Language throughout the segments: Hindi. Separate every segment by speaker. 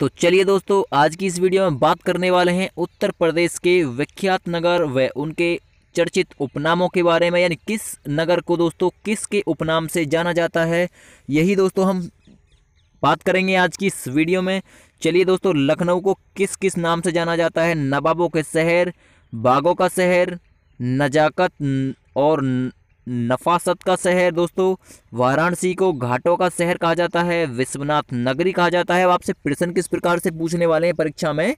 Speaker 1: तो चलिए दोस्तों आज की इस वीडियो में बात करने वाले हैं उत्तर प्रदेश के विख्यात नगर व उनके चर्चित उपनामों के बारे में यानी किस नगर को दोस्तों किस के उपनाम से जाना जाता है यही दोस्तों हम बात करेंगे आज की इस वीडियो में चलिए दोस्तों लखनऊ को किस किस नाम से जाना जाता है नवाबों के शहर बागों का शहर नजाकत और नफासत का शहर दोस्तों वाराणसी को घाटों का शहर कहा जाता है विश्वनाथ नगरी कहा जाता है अब आपसे प्रश्न किस प्रकार से पूछने वाले हैं परीक्षा में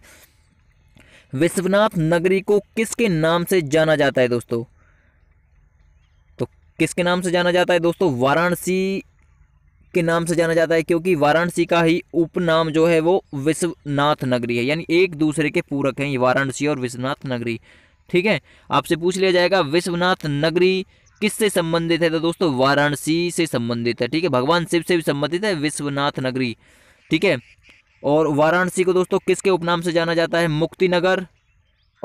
Speaker 1: विश्वनाथ नगरी को किसके नाम से जाना जाता है दोस्तों तो किसके नाम से जाना जाता है दोस्तों वाराणसी के नाम से जाना जाता है क्योंकि वाराणसी का ही उपनाम जो है वो विश्वनाथ नगरी है यानी एक दूसरे के पूरक हैं ये वाराणसी और विश्वनाथ नगरी ठीक है आपसे पूछ लिया जाएगा विश्वनाथ नगरी किससे संबंधित है तो दोस्तों वाराणसी से संबंधित है ठीक है भगवान शिव से भी संबंधित है विश्वनाथ नगरी ठीक है और वाराणसी को दोस्तों किसके उपनाम से जाना जाता है मुक्ति नगर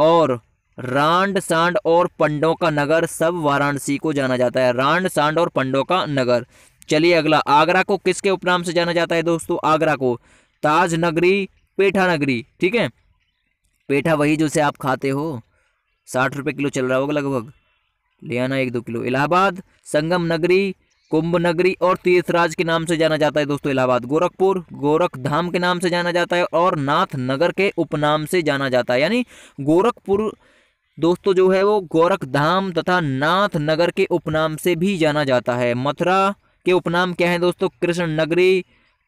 Speaker 1: और रांड सांड और पंडों का नगर सब वाराणसी को जाना जाता है रांड सांड और पंडों का नगर चलिए अगला आगरा को किसके उपनाम से जाना जाता है दोस्तों आगरा को ताज नगरी पेठा नगरी ठीक है पेठा वही जो से आप खाते हो साठ रुपए किलो चल रहा होगा लगभग ले आना एक दो किलो इलाहाबाद संगम नगरी कुंभ नगरी और तीर्थराज के नाम से जाना जाता है दोस्तों इलाहाबाद गोरखपुर गोरख धाम के नाम से जाना जाता है और नाथ नगर के उपनाम से जाना जाता है यानी गोरखपुर दोस्तों जो है वो गोरख धाम तथा नाथ नगर के उपनाम से भी जाना जाता है मथुरा के उपनाम क्या है दोस्तों कृष्ण नगरी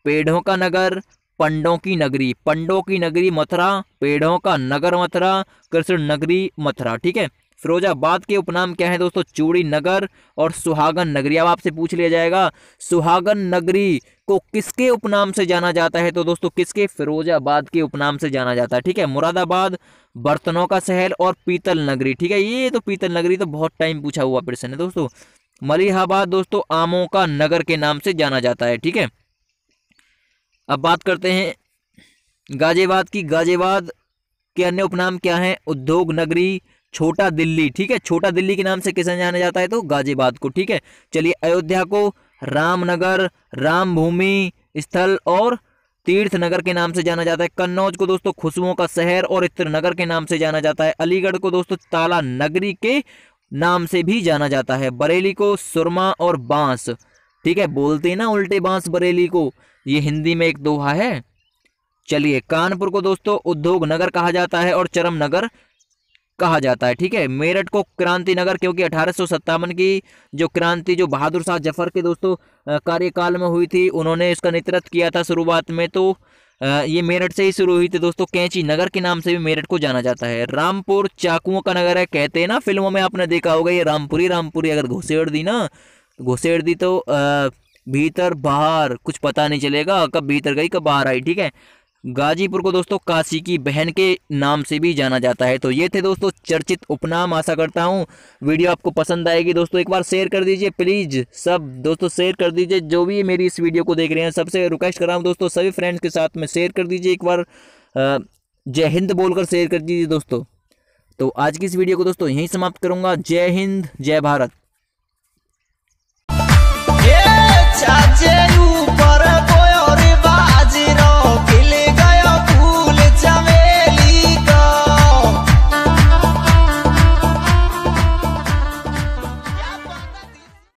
Speaker 1: पेड़ों का नगर पंडों की नगरी पंडों की नगरी मथुरा पेड़ों का नगर मथुरा कृष्ण नगरी मथुरा ठीक है फिरोजाबाद के उपनाम क्या है दोस्तों चूड़ी नगर और सुहागन नगरी अब आपसे पूछ लिया जाएगा सुहागन नगरी को किसके उपनाम से जाना जाता है तो दोस्तों किसके फिरोजाबाद के उपनाम से जाना जाता है ठीक है मुरादाबाद बर्तनों का शहर और पीतल नगरी ठीक है ये तो पीतल नगरी तो बहुत टाइम पूछा हुआ प्रश्न है दोस्तों मलिहाबाद दोस्तों आमों का नगर के नाम से जाना जाता है ठीक है अब बात करते हैं गाजियाबाद की गाजियाबाद के अन्य उपनाम क्या हैं उद्योग नगरी छोटा दिल्ली ठीक है छोटा दिल्ली के नाम से किसे जाना जाता है तो गाजीबाद को ठीक है चलिए अयोध्या को रामनगर रामभूमि स्थल और तीर्थ नगर के नाम से जाना जाता है कन्नौज को दोस्तों खुशबुओं का शहर और इत्र नगर के नाम से जाना जाता है अलीगढ़ को दोस्तों ताला नगरी के नाम से भी जाना जाता है बरेली को सुरमा और बांस ठीक है बोलते ना उल्टे बांस बरेली को ये हिंदी में एक दोहा है चलिए कानपुर को दोस्तों उद्योग नगर कहा जाता है और चरम नगर कहा जाता है ठीक है मेरठ को क्रांति नगर क्योंकि अठारह की जो क्रांति जो बहादुर शाह जफर के दोस्तों कार्यकाल में हुई थी उन्होंने इसका नेतृत्व किया था शुरुआत में तो ये मेरठ से ही शुरू हुई थी दोस्तों कैंची नगर के नाम से भी मेरठ को जाना जाता है रामपुर चाकुओं का नगर है कहते हैं ना फिल्मों में आपने देखा होगा ये रामपुरी रामपुरी अगर घुसेड़ दी ना घुसेड़ दी तो भीतर बाहर कुछ पता नहीं चलेगा कब भीतर गई कब बाहर आई ठीक है गाजीपुर को दोस्तों काशी की बहन के नाम से भी जाना जाता है तो ये थे दोस्तों चर्चित उपनाम आशा करता हूँ वीडियो आपको पसंद आएगी दोस्तों एक बार शेयर कर दीजिए प्लीज़ सब दोस्तों शेयर कर दीजिए जो भी मेरी इस वीडियो को देख रहे हैं सबसे रिक्वेस्ट कर रहा हूँ दोस्तों सभी फ्रेंड्स के साथ में शेयर कर दीजिए एक बार जय हिंद बोलकर शेयर कर दीजिए दोस्तों तो आज की इस वीडियो को दोस्तों यहीं समाप्त करूँगा जय हिंद जय भारत